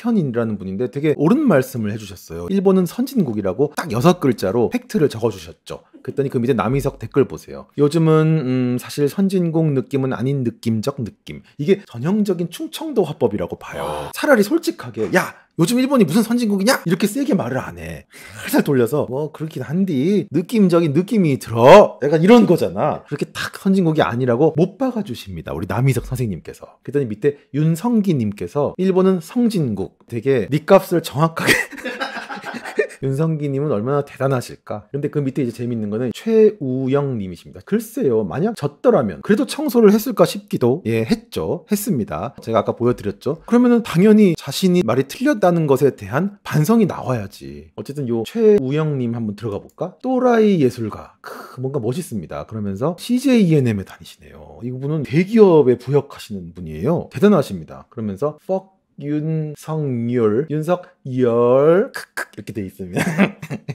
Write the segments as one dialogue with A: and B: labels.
A: 박현인이라는 분인데 되게 옳은 말씀을 해주셨어요. 일본은 선진국이라고 딱 여섯 글자로 팩트를 적어주셨죠. 그랬더니 그 밑에 남희석 댓글 보세요. 요즘은 음, 사실 선진국 느낌은 아닌 느낌적 느낌. 이게 전형적인 충청도 화법이라고 봐요. 와. 차라리 솔직하게 야 요즘 일본이 무슨 선진국이냐? 이렇게 세게 말을 안 해. 살살 돌려서 뭐 그렇긴 한디 느낌적인 느낌이 들어. 약간 이런 거잖아. 그렇게 딱 선진국이 아니라고 못 박아주십니다. 우리 남희석 선생님께서. 그랬더니 밑에 윤성기님께서 일본은 성진국. 되게 니값을 정확하게 윤성기님은 얼마나 대단하실까. 근데 그 밑에 이제 재밌는 거는 최우영님이십니다. 글쎄요, 만약 졌더라면 그래도 청소를 했을까 싶기도 예 했죠, 했습니다. 제가 아까 보여드렸죠. 그러면은 당연히 자신이 말이 틀렸다는 것에 대한 반성이 나와야지. 어쨌든 요 최우영님 한번 들어가 볼까? 또라이 예술가. 크, 뭔가 멋있습니다. 그러면서 CJENM에 다니시네요. 이분은 대기업에 부역하시는 분이에요. 대단하십니다. 그러면서 fuck 윤석열, 윤석열 이렇게 돼 있습니다.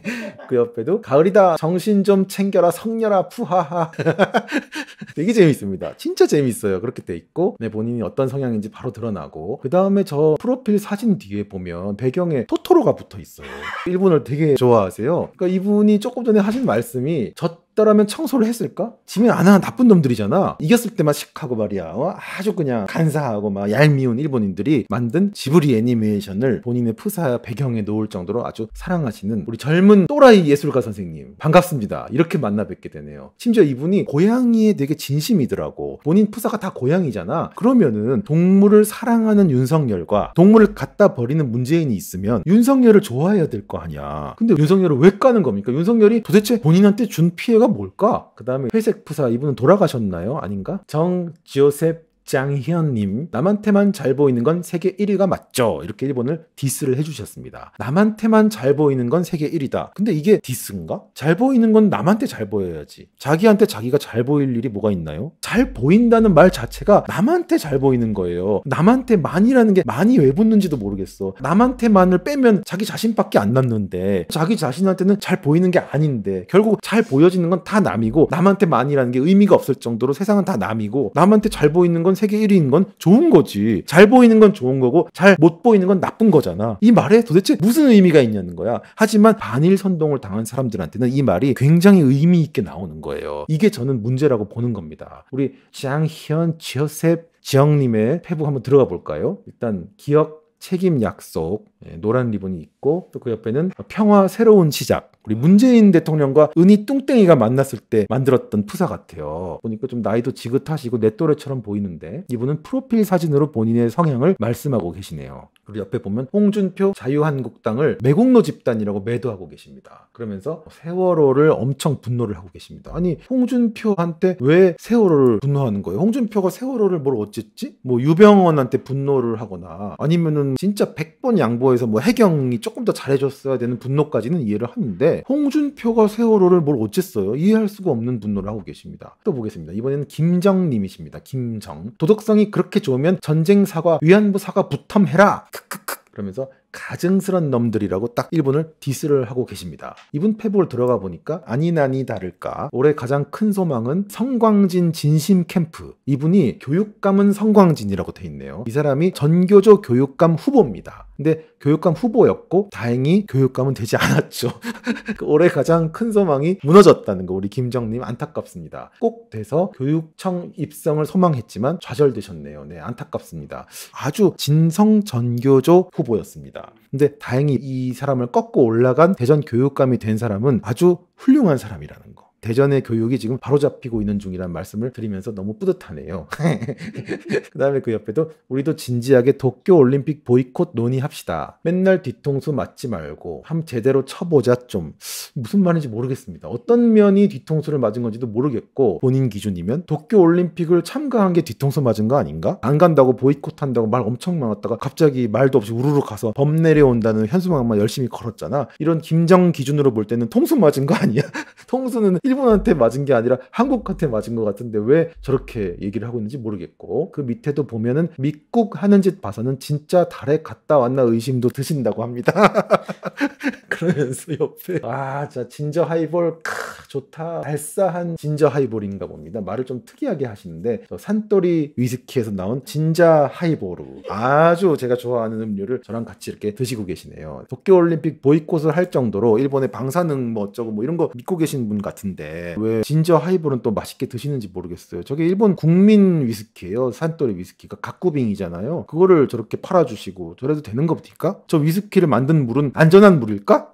A: 그 옆에도 가을이다 정신 좀 챙겨라 성녀라 푸하하 되게 재밌습니다. 진짜 재밌어요. 그렇게 돼 있고 내 네, 본인이 어떤 성향인지 바로 드러나고 그 다음에 저 프로필 사진 뒤에 보면 배경에 토토로가 붙어 있어요. 일본을 되게 좋아하세요. 그러니까 이분이 조금 전에 하신 말씀이 저있라면 청소를 했을까? 지면 안 하는 나쁜 놈들이잖아. 이겼을 때만 식하고 말이야. 어? 아주 그냥 간사하고 막 얄미운 일본인들이 만든 지브리 애니메이션을 본인의 프사 배경에 놓을 정도로 아주 사랑하시는 우리 젊은 젊은 또라이 예술가 선생님 반갑습니다. 이렇게 만나 뵙게 되네요. 심지어 이분이 고양이에 되게 진심이더라고. 본인 푸사가 다 고양이잖아. 그러면은 동물을 사랑하는 윤석열과 동물을 갖다 버리는 문재인이 있으면 윤석열을 좋아해야 될 거 아니야. 근데 윤석열을 왜 까는 겁니까? 윤석열이 도대체 본인한테 준 피해가 뭘까? 그 다음에 회색 푸사 이분은 돌아가셨나요? 아닌가? 정 지오셉 장희현님, 남한테만 잘 보이는 건 세계 1위가 맞죠? 이렇게 일본을 디스를 해주셨습니다. 남한테만 잘 보이는 건 세계 1위다. 근데 이게 디스인가? 잘 보이는 건 남한테 잘 보여야지. 자기한테 자기가 잘 보일 일이 뭐가 있나요? 잘 보인다는 말 자체가 남한테 잘 보이는 거예요. 남한테 만이라는 게 많이 왜 붙는지도 모르겠어. 남한테만을 빼면 자기 자신밖에 안 남는데 자기 자신한테는 잘 보이는 게 아닌데 결국 잘 보여지는 건 다 남이고 남한테 만이라는 게 의미가 없을 정도로 세상은 다 남이고 남한테 잘 보이는 건건 세계 1위인 건 좋은 거지. 잘 보이는 건 좋은 거고 잘 못 보이는 건 나쁜 거잖아. 이 말에 도대체 무슨 의미가 있냐는 거야. 하지만 반일 선동을 당한 사람들한테는 이 말이 굉장히 의미 있게 나오는 거예요. 이게 저는 문제라고 보는 겁니다. 우리 장현 지어셉 지영님의 페북 한번 들어가 볼까요? 일단 기억 책임 약속, 예, 노란 리본이 있고 또 그 옆에는 평화 새로운 시작. 우리 문재인 대통령과 은희 뚱땡이가 만났을 때 만들었던 프사 같아요. 보니까 좀 나이도 지긋하시고 내 또래처럼 보이는데 이분은 프로필 사진으로 본인의 성향을 말씀하고 계시네요. 그리고 옆에 보면 홍준표 자유한국당을 매국노 집단이라고 매도하고 계십니다. 그러면서 세월호를 엄청 분노를 하고 계십니다. 아니 홍준표한테 왜 세월호를 분노하는 거예요? 홍준표가 세월호를 뭘 어쨌지? 뭐 유병원한테 분노를 하거나 아니면은 진짜 100번 양보해서 뭐 해경이 조금 더 잘해줬어야 되는 분노까지는 이해를 하는데 홍준표가 세월호를 뭘 어쨌어요? 이해할 수가 없는 분노를 하고 계십니다. 또 보겠습니다. 이번에는 김정님이십니다. 김정 도덕성이 그렇게 좋으면 전쟁 사과 위안부 사과 부탐해라 그러면서 가증스런 놈들이라고 딱 일본을 디스를 하고 계십니다. 이분 페북을 들어가 보니까 아니나니 다를까 올해 가장 큰 소망은 성광진 진심 캠프 이분이 교육감은 성광진이라고 돼 있네요. 이 사람이 전교조 교육감 후보입니다. 근데 교육감 후보였고 다행히 교육감은 되지 않았죠. 그 올해 가장 큰 소망이 무너졌다는 거 우리 김정님 안타깝습니다. 꼭 돼서 교육청 입성을 소망했지만 좌절되셨네요. 네 안타깝습니다. 아주 진성 전교조 후보였습니다. 근데 다행히 이 사람을 꺾고 올라간 대전 교육감이 된 사람은 아주 훌륭한 사람이라는 대전의 교육이 지금 바로잡히고 있는 중이란 말씀을 드리면서 너무 뿌듯하네요. 그 다음에 그 옆에도 우리도 진지하게 도쿄 올림픽 보이콧 논의합시다. 맨날 뒤통수 맞지 말고 함 제대로 쳐보자 좀 무슨 말인지 모르겠습니다. 어떤 면이 뒤통수를 맞은 건지도 모르겠고 본인 기준이면 도쿄 올림픽을 참가한 게 뒤통수 맞은 거 아닌가? 안 간다고 보이콧한다고 말 엄청 많았다가 갑자기 말도 없이 우르르 가서 범 내려온다는 현수막만 열심히 걸었잖아. 이런 김정 기준으로 볼 때는 통수 맞은 거 아니야? 통수는 일 일본한테 맞은 게 아니라 한국한테 맞은 것 같은데 왜 저렇게 얘기를 하고 있는지 모르겠고 그 밑에도 보면은 미국 하는 짓 봐서는 진짜 달에 갔다 왔나 의심도 드신다고 합니다. 그러면서 옆에 아, 자 진저 하이볼 크, 좋다. 발사한 진저 하이볼인가 봅니다. 말을 좀 특이하게 하시는데 산토리 위스키에서 나온 진자 하이볼 아주 제가 좋아하는 음료를 저랑 같이 이렇게 드시고 계시네요. 도쿄 올림픽 보이콧을 할 정도로 일본의 방사능 뭐 어쩌고 뭐 이런 거 믿고 계신 분 같은데 위스데왜 진저 하이볼은 또 맛있게 드시는지 모르겠어요. 저게 일본 국민 위스키예요. 산토리 위스키가 가구빙이잖아요 그거를 저렇게 팔아주시고 저래도 되는 겁니까? 저 위스키를 만든 물은 안전한 물일까?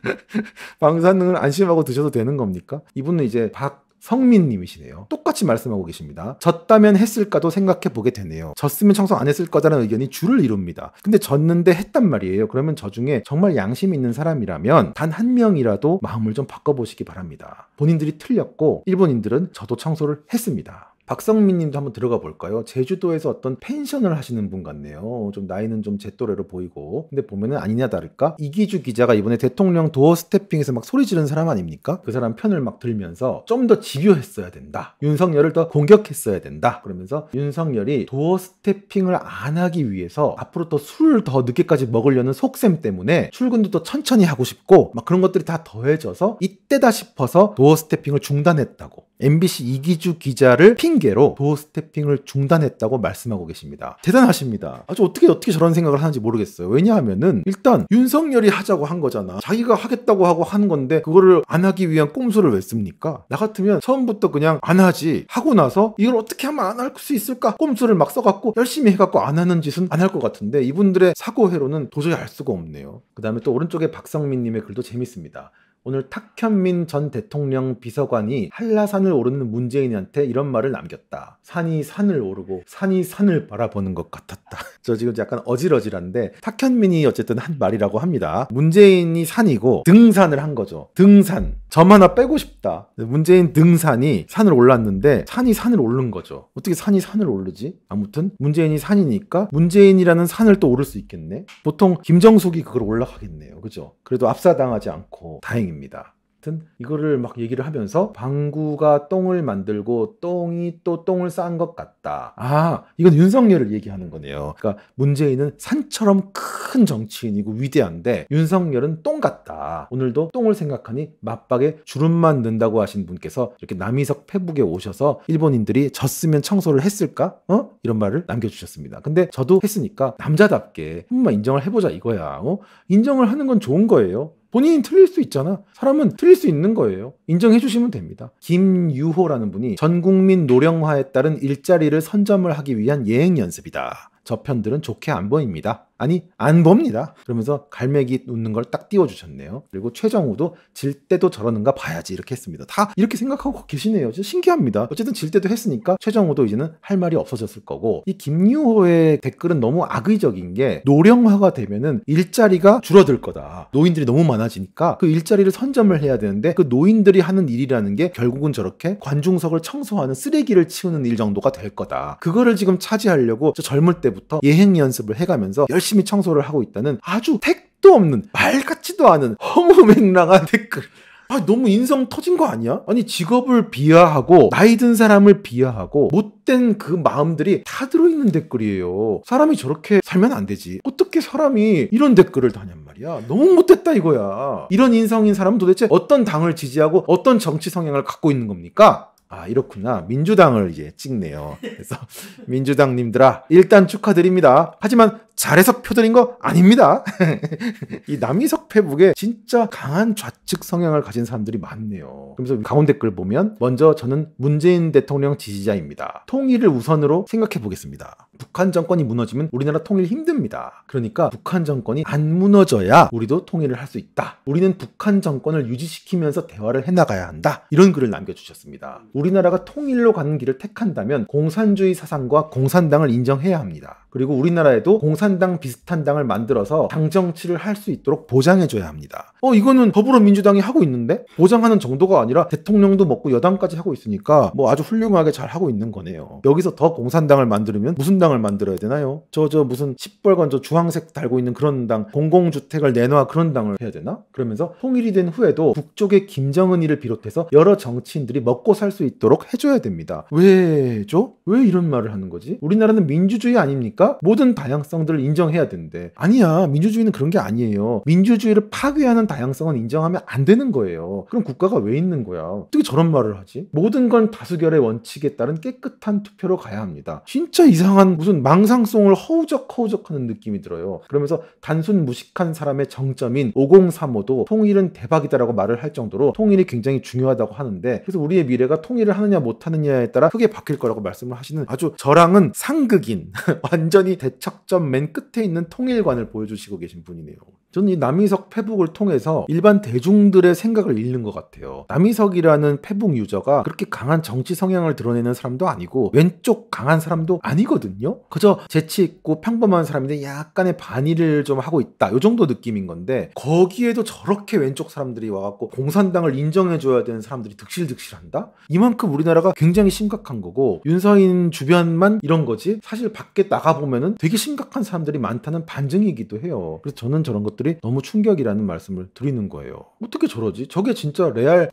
A: 방사능을 안심하고 드셔도 되는 겁니까? 이분은 이제 박 성민님이시네요. 똑같이 말씀하고 계십니다. 졌다면 했을까도 생각해 보게 되네요. 졌으면 청소 안 했을 거다라는 의견이 줄을 이룹니다. 근데 졌는데 했단 말이에요. 그러면 저 중에 정말 양심 있는 사람이라면 단 한 명이라도 마음을 좀 바꿔보시기 바랍니다. 본인들이 틀렸고 일본인들은 저도 청소를 했습니다. 박성민 님도 한번 들어가 볼까요? 제주도에서 어떤 펜션을 하시는 분 같네요. 좀 나이는 좀 제 또래로 보이고. 근데 보면은 아니냐 다를까? 이기주 기자가 이번에 대통령 도어 스태핑에서 막 소리 지른 사람 아닙니까? 그 사람 편을 막 들면서 좀더 집요했어야 된다. 윤석열을 더 공격했어야 된다. 그러면서 윤석열이 도어 스태핑을 안 하기 위해서 앞으로 또 술을 더 늦게까지 먹으려는 속셈 때문에 출근도 또 천천히 하고 싶고 막 그런 것들이 다 더해져서 이때다 싶어서 도어 스태핑을 중단했다고. MBC 이기주 기자를 핑 핑계로 도어 스태핑을 중단했다고 말씀하고 계십니다. 대단하십니다. 아주 어떻게 어떻게 저런 생각을 하는지 모르겠어요. 왜냐하면은 일단 윤석열이 하자고 한 거잖아. 자기가 하겠다고 하고 한 건데 그거를 안 하기 위한 꼼수를 왜 씁니까? 나 같으면 처음부터 그냥 안 하지 하고 나서 이걸 어떻게 하면 안 할 수 있을까 꼼수를 막 써갖고 열심히 해갖고 안 하는 짓은 안 할 것 같은데 이분들의 사고회로는 도저히 알 수가 없네요. 그 다음에 또 오른쪽에 박성민님의 글도 재밌습니다. 오늘 탁현민 전 대통령 비서관이 한라산을 오르는 문재인한테 이런 말을 남겼다. 산이 산을 오르고 산이 산을 바라보는 것 같았다. 저 지금 약간 어질어질한데 탁현민이 어쨌든 한 말이라고 합니다. 문재인이 산이고 등산을 한 거죠. 등산. 점 하나 빼고 싶다. 문재인 등산이 산을 올랐는데 산이 산을 오른 거죠. 어떻게 산이 산을 오르지? 아무튼 문재인이 산이니까 문재인이라는 산을 또 오를 수 있겠네. 보통 김정숙이 그걸 올라가겠네요. 그죠? 그래도 압사당하지 않고 다행히 똥입니다. 하여튼 이거를 막 얘기를 하면서 방구가 똥을 만들고 똥이 또 똥을 싼 것 같다. 아, 이건 윤석열을 얘기하는 거네요. 그러니까 문재인은 산처럼 큰 정치인이고 위대한데 윤석열은 똥 같다. 오늘도 똥을 생각하니 맞박에 주름만 는다고 하신 분께서 이렇게 남이석 페북에 오셔서 일본인들이 졌으면 청소를 했을까? 어? 이런 말을 남겨주셨습니다. 근데 저도 했으니까 남자답게 한번 인정을 해보자 이거야. 어? 인정을 하는 건 좋은 거예요. 본인이 틀릴 수 있잖아. 사람은 틀릴 수 있는 거예요. 인정해 주시면 됩니다. 김유호라는 분이 전 국민 노령화에 따른 일자리를 선점을 하기 위한 예행 연습이다. 저편들은 좋게 안 보입니다. 아니 안 봅니다. 그러면서 갈매기 웃는 걸 딱 띄워주셨네요. 그리고 최정우도 질 때도 저러는가 봐야지 이렇게 했습니다. 다 이렇게 생각하고 계시네요. 진짜 신기합니다. 어쨌든 질 때도 했으니까 최정우도 이제는 할 말이 없어졌을 거고 이 김유호의 댓글은 너무 악의적인 게 노령화가 되면은 일자리가 줄어들 거다. 노인들이 너무 많아지니까 그 일자리를 선점을 해야 되는데 그 노인들이 하는 일이라는 게 결국은 저렇게 관중석을 청소하는 쓰레기를 치우는 일 정도가 될 거다. 그거를 지금 차지하려고 젊을 때부터 예행 연습을 해가면서 열 열심히 청소를 하고 있다는 아주 택도 없는 말 같지도 않은 허무맹랑한 댓글. 아, 너무 인성 터진 거 아니야? 아니, 직업을 비하하고, 나이 든 사람을 비하하고, 못된 그 마음들이 다 들어있는 댓글이에요. 사람이 저렇게 살면 안 되지. 어떻게 사람이 이런 댓글을 다냔 말이야. 너무 못됐다 이거야. 이런 인성인 사람은 도대체 어떤 당을 지지하고 어떤 정치 성향을 갖고 있는 겁니까? 아, 이렇구나. 민주당을 이제 찍네요. 그래서 민주당님들아, 일단 축하드립니다. 하지만 잘해서 표드린 거 아닙니다. 이 남이석 페북에 진짜 강한 좌측 성향을 가진 사람들이 많네요. 그래서 가운 댓글 보면 먼저 저는 문재인 대통령 지지자입니다. 통일을 우선으로 생각해 보겠습니다. 북한 정권이 무너지면 우리나라 통일 힘듭니다. 그러니까 북한 정권이 안 무너져야 우리도 통일을 할 수 있다. 우리는 북한 정권을 유지시키면서 대화를 해나가야 한다. 이런 글을 남겨주셨습니다. 우리나라가 통일로 가는 길을 택한다면 공산주의 사상과 공산당을 인정해야 합니다. 그리고 우리나라에도 공산당 비슷한 당을 만들어서 당 정치를 할 수 있도록 보장해줘야 합니다. 어 이거는 더불어민주당이 하고 있는데 보장하는 정도가 아니라 대통령도 먹고 여당까지 하고 있으니까 뭐 아주 훌륭하게 잘 하고 있는 거네요. 여기서 더 공산당을 만들면 무슨 당을 만들어야 되나요? 저 저 무슨 시뻘건 저 주황색 달고 있는 그런 당 공공주택을 내놔 그런 당을 해야 되나? 그러면서 통일이 된 후에도 북쪽의 김정은이를 비롯해서 여러 정치인들이 먹고 살 수 있도록 해줘야 됩니다. 왜죠? 왜 이런 말을 하는 거지? 우리나라는 민주주의 아닙니까? 있니까 모든 다양성들을 인정해야 된대. 아니야, 민주주의는 그런 게 아니에요. 민주주의를 파괴하는 다양성은 인정하면 안 되는 거예요. 그럼 국가가 왜 있는 거야? 어떻게 저런 말을 하지? 모든 건 다수결의 원칙에 따른 깨끗한 투표로 가야 합니다. 진짜 이상한 무슨 망상송을 허우적허우적 하는 느낌이 들어요. 그러면서 단순 무식한 사람의 정점인 5035도 통일은 대박이다라고 말을 할 정도로 통일이 굉장히 중요하다고 하는데 그래서 우리의 미래가 통일을 하느냐 못하느냐에 따라 크게 바뀔 거라고 말씀을 하시는 아주 저랑은 상극인 완전 완전히 대척점 맨 끝에 있는 통일관을 보여주시고 계신 분이네요. 저는 이 남희석 페북을 통해서 일반 대중들의 생각을 읽는 것 같아요. 남희석이라는 페북 유저가 그렇게 강한 정치 성향을 드러내는 사람도 아니고 왼쪽 강한 사람도 아니거든요. 그저 재치 있고 평범한 사람인데 약간의 반의를 좀 하고 있다. 요 정도 느낌인 건데 거기에도 저렇게 왼쪽 사람들이 와갖고 공산당을 인정해줘야 되는 사람들이 득실득실한다? 이만큼 우리나라가 굉장히 심각한 거고 윤서인 주변만 이런 거지 사실 밖에 나가보면 되게 심각한 사람들이 많다는 반증이기도 해요. 그래서 저는 저런 것도 것들이 너무 충격이라는 말씀을 드리는 거예요. 어떻게 저러지? 저게 진짜 레알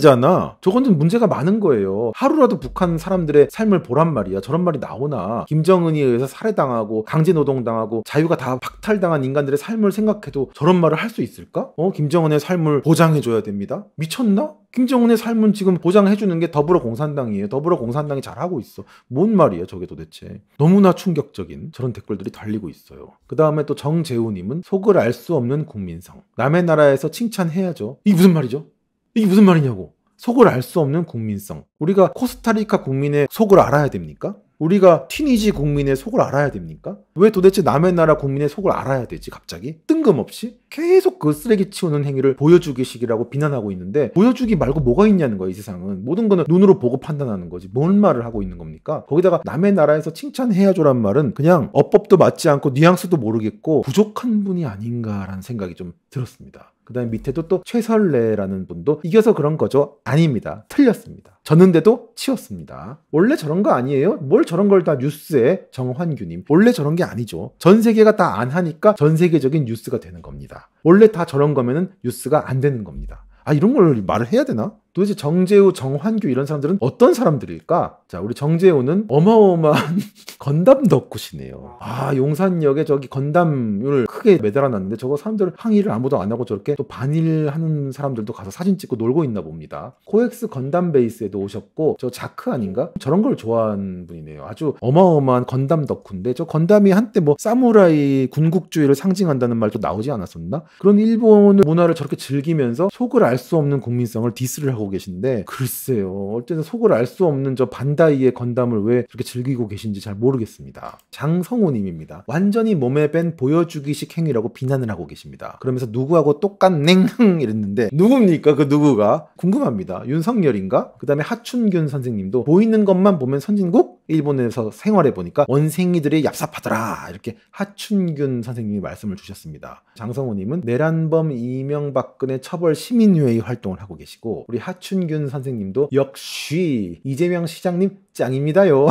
A: 잖아 저건 좀 문제가 많은 거예요. 하루라도 북한 사람들의 삶을 보란 말이야. 저런 말이 나오나. 김정은이 의해서 살해당하고 강제노동당하고 자유가 다 박탈당한 인간들의 삶을 생각해도 저런 말을 할 수 있을까? 어, 김정은의 삶을 보장해줘야 됩니다. 미쳤나? 김정은의 삶은 지금 보장해주는 게 더불어공산당이에요. 더불어공산당이 잘하고 있어. 뭔 말이에요, 저게 도대체. 너무나 충격적인 저런 댓글들이 달리고 있어요. 그 다음에 또 정재우님은 속을 알 수 없는 국민성. 남의 나라에서 칭찬해야죠. 이게 무슨 말이죠? 이게 무슨 말이냐고. 속을 알 수 없는 국민성. 우리가 코스타리카 국민의 속을 알아야 됩니까? 우리가 튀니지 국민의 속을 알아야 됩니까? 왜 도대체 남의 나라 국민의 속을 알아야 되지 갑자기? 뜬금없이 계속 그 쓰레기 치우는 행위를 보여주기식이라고 비난하고 있는데 보여주기 말고 뭐가 있냐는 거야이 세상은 모든 거는 눈으로 보고 판단하는 거지 뭔 말을 하고 있는 겁니까? 거기다가 남의 나라에서 칭찬해야죠란 말은 그냥 어법도 맞지 않고 뉘앙스도 모르겠고 부족한 분이 아닌가라는 생각이 좀 들었습니다 그 다음에 밑에도 또최설레라는 분도 이겨서 그런 거죠? 아닙니다 틀렸습니다 졌는데도 치웠습니다. 원래 저런 거 아니에요? 뭘 저런 걸 다 뉴스에 정환규님. 원래 저런 게 아니죠. 전 세계가 다 안 하니까 전 세계적인 뉴스가 되는 겁니다. 원래 다 저런 거면은 뉴스가 안 되는 겁니다. 아, 이런 걸 말을 해야 되나? 도대체 정재우, 정환규 이런 사람들은 어떤 사람들일까? 자, 우리 정재우는 어마어마한 건담 덕후시네요. 아, 용산역에 저기 건담을 크게 매달아 놨는데 저거 사람들 항의를 아무도 안 하고 저렇게 또 반일하는 사람들도 가서 사진 찍고 놀고 있나 봅니다. 코엑스 건담 베이스에도 오셨고 저 자크 아닌가? 저런 걸 좋아하는 분이네요. 아주 어마어마한 건담 덕후인데 저 건담이 한때 뭐 사무라이 군국주의를 상징한다는 말도 나오지 않았었나? 그런 일본 문화를 저렇게 즐기면서 속을 알 수 없는 국민성을 디스를 하고 계신데 글쎄요. 어쨌든 속을 알 수 없는 저 반다이의 건담을 왜 그렇게 즐기고 계신지 잘 모르겠습니다. 장성호 님입니다. 완전히 몸에 뺀 보여주기식 행위라고 비난을 하고 계십니다. 그러면서 누구하고 똑같냉 이랬는데 누굽니까 그 누구가 궁금합니다. 윤석열인가? 그다음에 하춘균 선생님도 보이는 것만 보면 선진국 일본에서 생활해 보니까 원생이들이 얍삽하더라 이렇게 하춘균 선생님이 말씀을 주셨습니다. 장성호님은 내란범 이명박근의 처벌 시민회의 활동을 하고 계시고 우리 하춘균 선생님도 역시 이재명 시장님 짱입니다요.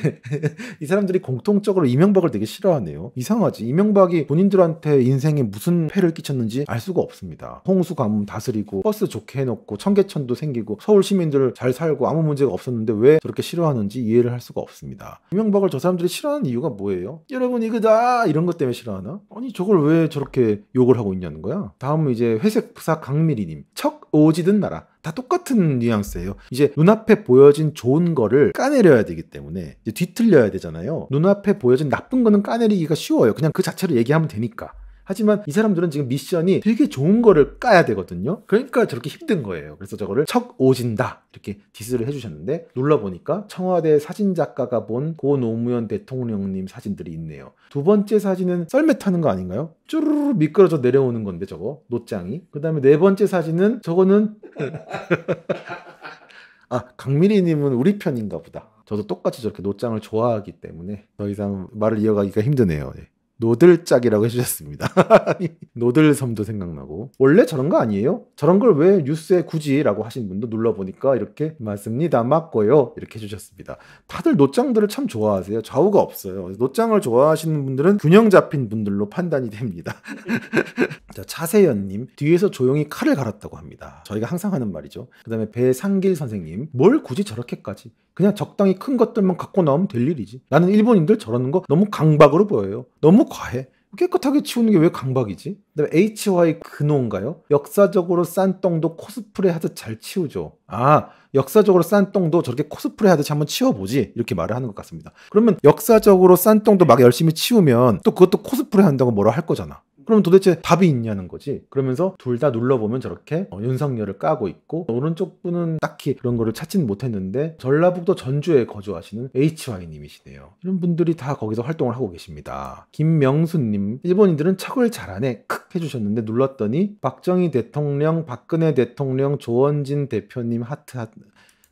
A: 이 사람들이 공통적으로 이명박을 되게 싫어하네요. 이상하지. 이명박이 본인들한테 인생에 무슨 폐를 끼쳤는지 알 수가 없습니다. 홍수 가뭄 다스리고 버스 좋게 해놓고 청계천도 생기고 서울 시민들 잘 살고 아무 문제가 없었는데 왜 저렇게 싫어하는지 이해를 할 수가 없습니다. 이명박을 저 사람들이 싫어하는 이유가 뭐예요? 여러분 이거다 이런 것 때문에 싫어하나? 아니 저걸 왜 저렇게 욕을 하고 있냐는 거야. 다음은 이제 회색 부사 강미리님 척 오지든 나라 다 똑같은 뉘앙스예요. 이제 눈앞에 보여진 좋은 거를 까내려야 되기 때문에 뒤틀려야 되잖아요. 눈앞에 보여진 나쁜 거는 까내리기가 쉬워요. 그냥 그 자체로 얘기하면 되니까. 하지만 이 사람들은 지금 미션이 되게 좋은 거를 까야 되거든요. 그러니까 저렇게 힘든 거예요. 그래서 저거를 척오진다 이렇게 디스를 해주셨는데 눌러보니까 청와대 사진작가가 본 고 노무현 대통령님 사진들이 있네요. 두 번째 사진은 썰매 타는 거 아닌가요? 쭈르르 미끄러져 내려오는 건데 저거 노짱이. 그 다음에 네 번째 사진은 저거는 아 강미리님은 우리 편인가 보다. 저도 똑같이 저렇게 노짱을 좋아하기 때문에 더 이상 말을 이어가기가 힘드네요. 예. 노들짝이라고 해주셨습니다. 노들섬도 생각나고 원래 저런 거 아니에요? 저런 걸 왜 뉴스에 굳이 라고 하신 분도 눌러보니까 이렇게 맞습니다. 맞고요. 이렇게 해주셨습니다. 다들 노짱들을 참 좋아하세요. 좌우가 없어요. 노짱을 좋아하시는 분들은 균형 잡힌 분들로 판단이 됩니다. 자, 차세연님 뒤에서 조용히 칼을 갈았다고 합니다. 저희가 항상 하는 말이죠. 그 다음에 배상길 선생님 뭘 굳이 저렇게까지 그냥 적당히 큰 것들만 갖고 나오면 될 일이지. 나는 일본인들 저러는 거 너무 강박으로 보여요. 너무 과해. 깨끗하게 치우는 게 왜 강박이지? 그다음에 HY 근호인가요? 역사적으로 싼 똥도 코스프레 하듯 잘 치우죠. 아, 역사적으로 싼 똥도 저렇게 코스프레 하듯이 한번 치워보지 이렇게 말을 하는 것 같습니다. 그러면 역사적으로 싼 똥도 막 열심히 치우면 또 그것도 코스프레 한다고 뭐라 할 거잖아. 그럼 도대체 답이 있냐는 거지. 그러면서 둘 다 눌러보면 저렇게 어, 윤석열을 까고 있고 오른쪽 분은 딱히 그런 거를 찾진 못했는데 전라북도 전주에 거주하시는 HY님이시네요. 이런 분들이 다 거기서 활동을 하고 계십니다. 김명수님 일본인들은 착을 잘하네 크 해주셨는데 눌렀더니 박정희 대통령, 박근혜 대통령, 조원진 대표님 하트 하트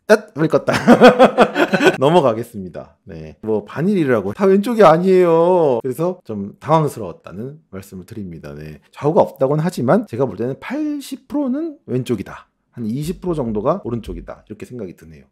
A: 얏! 물 껐다. 넘어가겠습니다. 네. 뭐, 반일이라고. 다 왼쪽이 아니에요. 그래서 좀 당황스러웠다는 말씀을 드립니다. 네. 좌우가 없다고는 하지만 제가 볼 때는 80%는 왼쪽이다. 한 20% 정도가 오른쪽이다. 이렇게 생각이 드네요.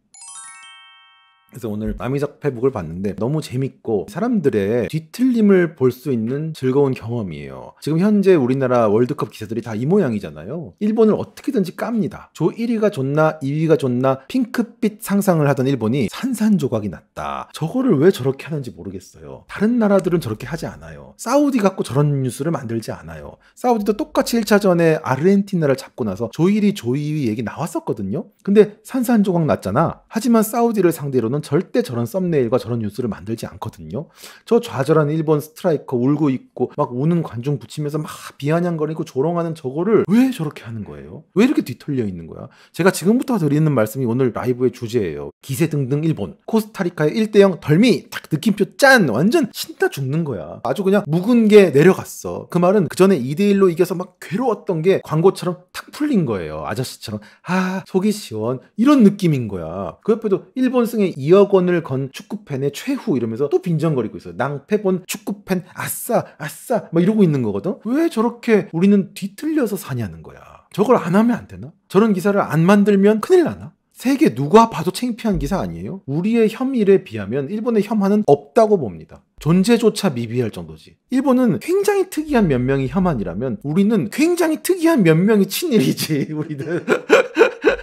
A: 그래서 오늘 남이석 페북을 봤는데 너무 재밌고 사람들의 뒤틀림을 볼 수 있는 즐거운 경험이에요. 지금 현재 우리나라 월드컵 기사들이 다 이 모양이잖아요. 일본을 어떻게든지 깝니다. 조 1위가 좋나 2위가 좋나 핑크빛 상상을 하던 일본이 산산조각이 났다. 저거를 왜 저렇게 하는지 모르겠어요. 다른 나라들은 저렇게 하지 않아요. 사우디 갖고 저런 뉴스를 만들지 않아요. 사우디도 똑같이 1차전에 아르헨티나를 잡고 나서 조 1위 조 2위 얘기 나왔었거든요. 근데 산산조각 났잖아. 하지만 사우디를 상대로는 저는 절대 저런 썸네일과 저런 뉴스를 만들지 않거든요. 저 좌절한 일본 스트라이커 울고 있고 막 우는 관중 붙이면서 막 비아냥거리고 조롱하는 저거를 왜 저렇게 하는 거예요? 왜 이렇게 뒤틀려 있는 거야? 제가 지금부터 드리는 말씀이 오늘 라이브의 주제예요. 기세 등등 일본, 코스타리카의 1대0 덜미 딱 느낌표 짠 완전 신다 죽는 거야. 아주 그냥 묵은 게 내려갔어. 그 말은 그 전에 2대1로 이겨서 막 괴로웠던 게 광고처럼 탁 풀린 거예요. 아저씨처럼 아 속이 시원 이런 느낌인 거야. 그 옆에도 일본 승의 2 2억 원을 건 축구팬의 최후 이러면서 또 빈정거리고 있어요. 낭패본 축구팬 아싸 아싸 막 이러고 있는 거거든. 왜 저렇게 우리는 뒤틀려서 사냐는 거야. 저걸 안 하면 안 되나? 저런 기사를 안 만들면 큰일 나나? 세계 누가 봐도 창피한 기사 아니에요? 우리의 혐의에 비하면 일본의 혐한은 없다고 봅니다. 존재조차 미비할 정도지. 일본은 굉장히 특이한 몇 명이 혐한이라면 우리는 굉장히 특이한 몇 명이 친일이지, 우리는.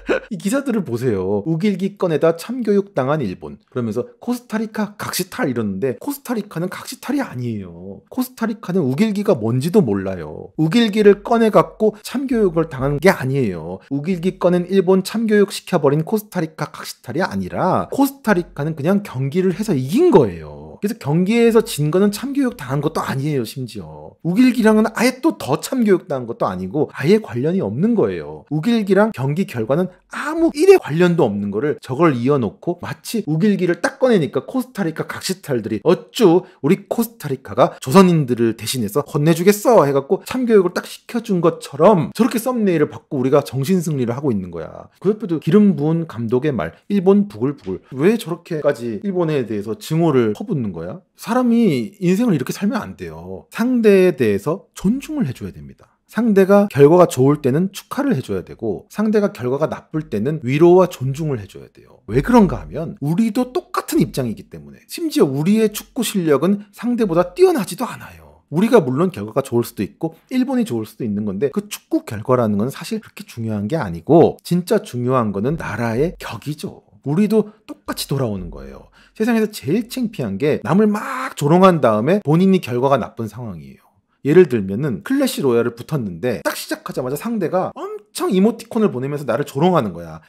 A: 이 기사들을 보세요. 우길기꺼내다 참교육 당한 일본. 그러면서 코스타리카 각시탈 이러는데 코스타리카는 각시탈이 아니에요. 코스타리카는 우길기가 뭔지도 몰라요. 우길기를 꺼내 갖고 참교육을 당한 게 아니에요. 우길기 꺼낸 일본 참교육 시켜버린 코스타리카 각시탈이 아니라 코스타리카는 그냥 경기를 해서 이긴 거예요. 그래서 경기에서 진 거는 참교육 당한 것도 아니에요, 심지어. 우길기랑은 아예 또 더 참교육 당한 것도 아니고 아예 관련이 없는 거예요. 우길기랑 경기 결과는 아무 일에 관련도 없는 거를 저걸 이어놓고 마치 우길기를 딱 꺼내니까 코스타리카 각시탈들이 어쭈 우리 코스타리카가 조선인들을 대신해서 건네주겠어 해갖고 참교육을 딱 시켜준 것처럼 저렇게 썸네일을 받고 우리가 정신승리를 하고 있는 거야. 그 옆에도 기름 부은 감독의 말 일본 부글부글 왜 저렇게까지 일본에 대해서 증오를 퍼붓는 없는 거야. 사람이 인생을 이렇게 살면 안 돼요. 상대에 대해서 존중을 해줘야 됩니다. 상대가 결과가 좋을 때는 축하를 해줘야 되고 상대가 결과가 나쁠 때는 위로와 존중을 해줘야 돼요. 왜 그런가 하면 우리도 똑같은 입장이기 때문에 심지어 우리의 축구 실력은 상대보다 뛰어나지도 않아요. 우리가 물론 결과가 좋을 수도 있고 일본이 좋을 수도 있는 건데 그 축구 결과라는 건 사실 그렇게 중요한 게 아니고 진짜 중요한 거는 나라의 격이죠. 우리도 똑같이 돌아오는 거예요. 세상에서 제일 창피한 게 남을 막 조롱한 다음에 본인이 결과가 나쁜 상황이에요. 예를 들면은 클래시 로얄을 붙었는데 딱 시작하자마자 상대가 엄청 이모티콘을 보내면서 나를 조롱하는 거야.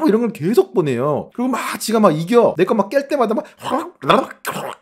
A: 뭐 이런 걸 계속 보내요. 그리고 막 지가 막 이겨. 내거막깰 때마다 막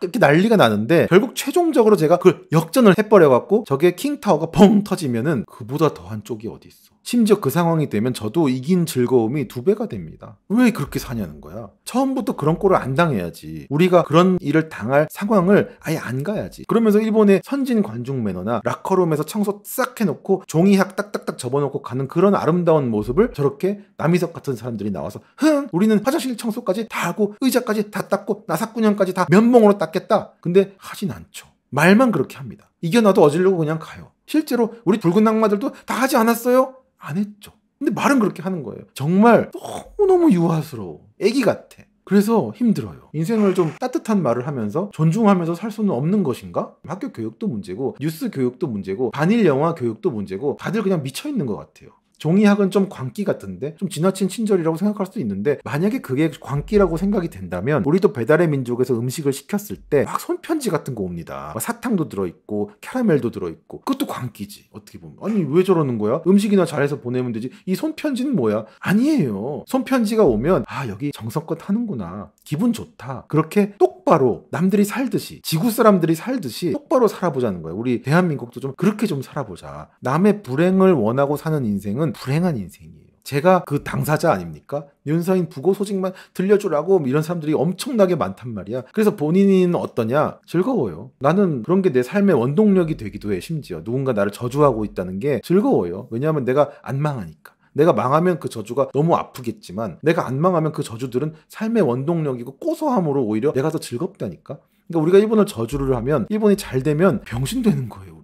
A: 이렇게 난리가 나는데 결국 최종적으로 제가 그걸 역전을 해버려갖고 저게 킹타워가 펑 터지면은 그보다 더한 쪽이 어디 있어. 심지어 그 상황이 되면 저도 이긴 즐거움이 두 배가 됩니다. 왜 그렇게 사냐는 거야. 처음부터 그런 꼴을 안 당해야지. 우리가 그런 일을 당할 상황을 아예 안 가야지. 그러면서 일본의 선진 관중 매너나 라커룸에서 청소 싹 해놓고 종이학 딱딱딱 접어놓고 가는 그런 아름다운 모습을 저렇게 남이석 같은 사람들이 나와 나와서 흥 우리는 화장실 청소까지 다 하고 의자까지 다 닦고 나사꾼형까지 다 면봉으로 닦겠다. 근데 하진 않죠. 말만 그렇게 합니다. 이겨놔도 어지르고 그냥 가요. 실제로 우리 붉은 악마들도 다 하지 않았어요? 안 했죠. 근데 말은 그렇게 하는 거예요. 정말 너무너무 유아스러워. 애기 같아. 그래서 힘들어요. 인생을 좀 따뜻한 말을 하면서 존중하면서 살 수는 없는 것인가? 학교 교육도 문제고, 뉴스 교육도 문제고, 반일 영화 교육도 문제고, 다들 그냥 미쳐 있는 것 같아요. 종이학은 좀 광기 같은데 좀 지나친 친절이라고 생각할 수도 있는데 만약에 그게 광기라고 생각이 된다면 우리도 배달의 민족에서 음식을 시켰을 때 막 손편지 같은 거 옵니다. 사탕도 들어있고 캐러멜도 들어있고 그것도 광기지 어떻게 보면 아니 왜 저러는 거야? 음식이나 잘해서 보내면 되지 이 손편지는 뭐야? 아니에요. 손편지가 오면 아 여기 정성껏 하는구나 기분 좋다 그렇게 똑바로 남들이 살듯이 지구 사람들이 살듯이 똑바로 살아보자는 거야 우리 대한민국도 좀 그렇게 좀 살아보자. 남의 불행을 원하고 사는 인생은 불행한 인생이에요. 제가 그 당사자 아닙니까? 윤서인 부고 소식만 들려주라고 뭐 이런 사람들이 엄청나게 많단 말이야. 그래서 본인은 어떠냐? 즐거워요. 나는 그런 게 내 삶의 원동력이 되기도 해, 심지어. 누군가 나를 저주하고 있다는 게 즐거워요. 왜냐하면 내가 안 망하니까. 내가 망하면 그 저주가 너무 아프겠지만 내가 안 망하면 그 저주들은 삶의 원동력이고 고소함으로 오히려 내가 더 즐겁다니까. 그러니까 우리가 일본을 저주를 하면 일본이 잘 되면 병신되는 거예요.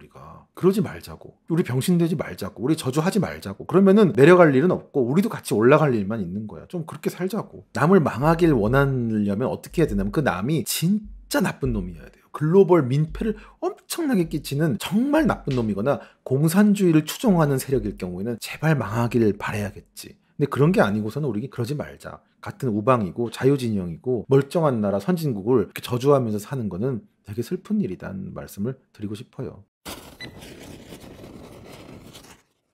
A: 그러지 말자고. 우리 병신되지 말자고. 우리 저주하지 말자고. 그러면은 내려갈 일은 없고 우리도 같이 올라갈 일만 있는 거야. 좀 그렇게 살자고. 남을 망하길 원하려면 어떻게 해야 되냐면 그 남이 진짜 나쁜 놈이어야 돼요. 글로벌 민폐를 엄청나게 끼치는 정말 나쁜 놈이거나 공산주의를 추종하는 세력일 경우에는 제발 망하길 바라야겠지 근데 그런 게 아니고서는 우리 그러지 말자. 같은 우방이고 자유진영이고 멀쩡한 나라 선진국을 저주하면서 사는 거는 되게 슬픈 일이다는 말씀을 드리고 싶어요.